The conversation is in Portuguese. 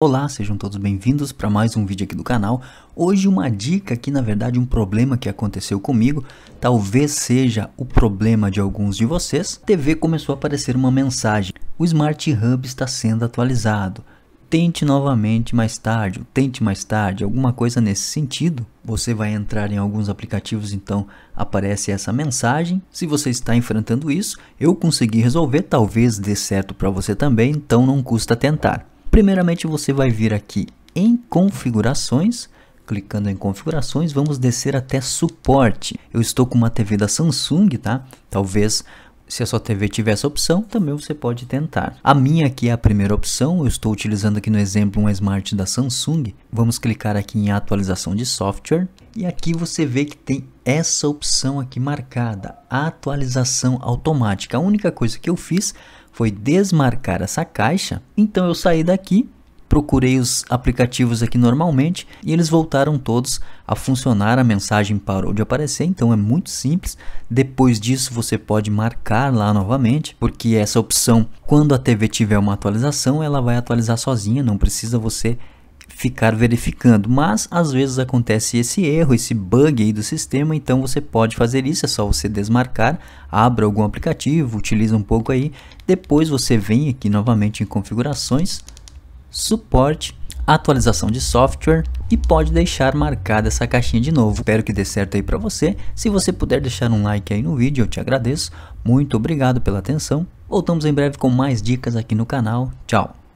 Olá, sejam todos bem-vindos para mais um vídeo aqui do canal. Hoje uma dica que na verdade um problema que aconteceu comigo, talvez seja o problema de alguns de vocês. A TV começou a aparecer uma mensagem, o Smart Hub está sendo atualizado. Tente novamente mais tarde, tente mais tarde, alguma coisa nesse sentido. Você vai entrar em alguns aplicativos, então aparece essa mensagem. Se você está enfrentando isso, eu consegui resolver, talvez dê certo para você também, então não custa tentar. Primeiramente você vai vir aqui em configurações, clicando em configurações, vamos descer até suporte. Eu estou com uma TV da Samsung, tá? Talvez se a sua TV tiver essa opção, também você pode tentar. A minha aqui é a primeira opção, eu estou utilizando aqui no exemplo um Smart da Samsung. Vamos clicar aqui em atualização de software e aqui você vê que tem essa opção aqui marcada, atualização automática. A única coisa que eu fiz foi desmarcar essa caixa. Então eu saí daqui, procurei os aplicativos aqui normalmente e eles voltaram todos a funcionar, a mensagem parou de aparecer, então é muito simples. Depois disso você pode marcar lá novamente, porque essa opção, quando a TV tiver uma atualização, ela vai atualizar sozinha, não precisa você ficar verificando, mas às vezes acontece esse erro, esse bug aí do sistema, então você pode fazer isso, é só você desmarcar, abra algum aplicativo, utiliza um pouco aí, depois você vem aqui novamente em configurações, suporte, atualização de software e pode deixar marcada essa caixinha de novo. Espero que dê certo aí para você. Se você puder deixar um like aí no vídeo, eu te agradeço. Muito obrigado pela atenção. Voltamos em breve com mais dicas aqui no canal. Tchau!